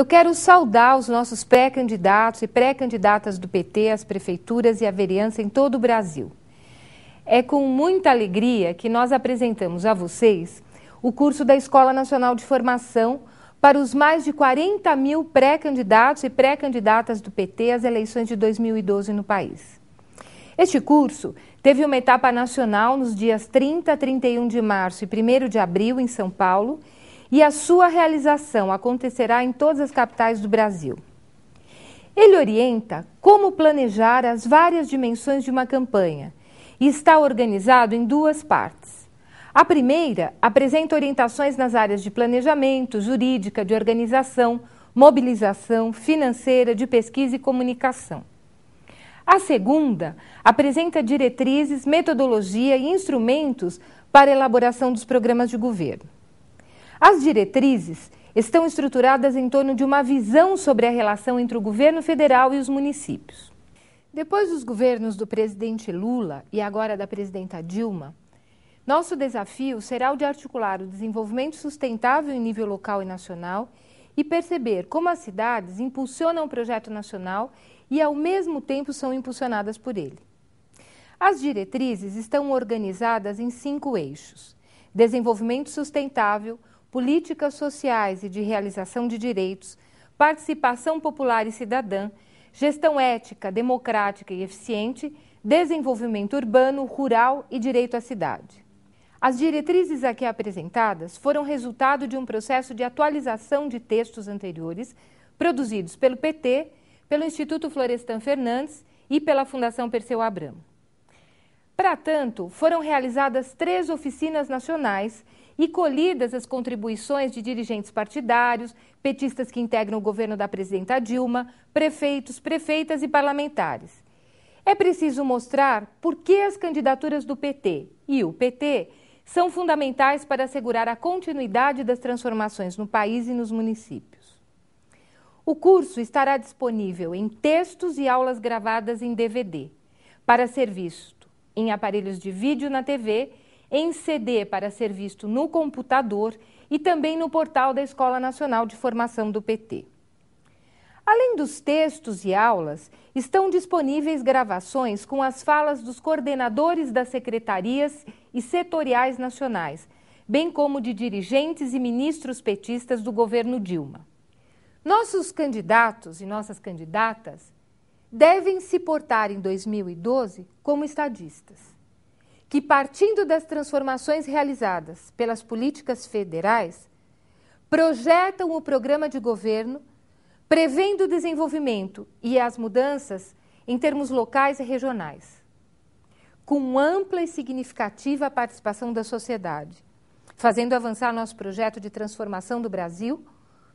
Eu quero saudar os nossos pré-candidatos e pré-candidatas do PT às prefeituras e a vereança em todo o Brasil. É com muita alegria que nós apresentamos a vocês o curso da Escola Nacional de Formação para os mais de 40 mil pré-candidatos e pré-candidatas do PT às eleições de 2012 no país. Este curso teve uma etapa nacional nos dias 30, 31 de março e 1 de abril em São Paulo e a sua realização acontecerá em todas as capitais do Brasil. Ele orienta como planejar as várias dimensões de uma campanha e está organizado em duas partes. A primeira apresenta orientações nas áreas de planejamento, jurídica, de organização, mobilização, financeira, de pesquisa e comunicação. A segunda apresenta diretrizes, metodologia e instrumentos para elaboração dos programas de governo. As diretrizes estão estruturadas em torno de uma visão sobre a relação entre o governo federal e os municípios. Depois dos governos do presidente Lula e agora da presidenta Dilma, nosso desafio será o de articular o desenvolvimento sustentável em nível local e nacional e perceber como as cidades impulsionam o projeto nacional e, ao mesmo tempo, são impulsionadas por ele. As diretrizes estão organizadas em cinco eixos: desenvolvimento sustentável, políticas sociais e de realização de direitos, participação popular e cidadã, gestão ética, democrática e eficiente, desenvolvimento urbano, rural e direito à cidade. As diretrizes aqui apresentadas foram resultado de um processo de atualização de textos anteriores produzidos pelo PT, pelo Instituto Florestan Fernandes e pela Fundação Perseu Abramo. Para tanto, foram realizadas três oficinas nacionais e colhidas as contribuições de dirigentes partidários, petistas que integram o governo da presidenta Dilma, prefeitos, prefeitas e parlamentares. É preciso mostrar por que as candidaturas do PT e o PT são fundamentais para assegurar a continuidade das transformações no país e nos municípios. O curso estará disponível em textos e aulas gravadas em DVD, para serviço em aparelhos de vídeo na TV, em CD para ser visto no computador e também no portal da Escola Nacional de Formação do PT. Além dos textos e aulas, estão disponíveis gravações com as falas dos coordenadores das secretarias e setoriais nacionais, bem como de dirigentes e ministros petistas do governo Dilma. Nossos candidatos e nossas candidatas devem se portar em 2012 como estadistas, que partindo das transformações realizadas pelas políticas federais, projetam o programa de governo prevendo o desenvolvimento e as mudanças em termos locais e regionais, com ampla e significativa participação da sociedade, fazendo avançar nosso projeto de transformação do Brasil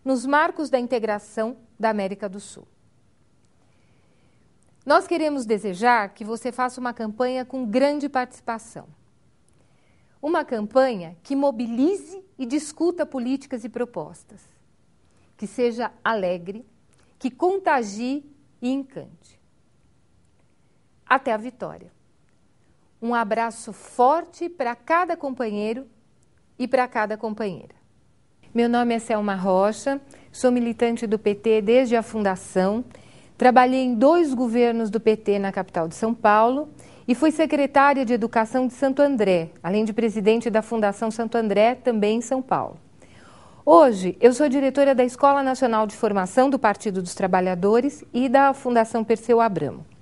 nos marcos da integração da América do Sul. Nós queremos desejar que você faça uma campanha com grande participação. Uma campanha que mobilize e discuta políticas e propostas. Que seja alegre, que contagie e encante. Até a vitória. Um abraço forte para cada companheiro e para cada companheira. Meu nome é Selma Rocha, sou militante do PT desde a fundação. Trabalhei em dois governos do PT na capital de São Paulo e fui secretária de Educação de Santo André, além de presidente da Fundação Santo André, também em São Paulo. Hoje, eu sou diretora da Escola Nacional de Formação do Partido dos Trabalhadores e da Fundação Perseu Abramo.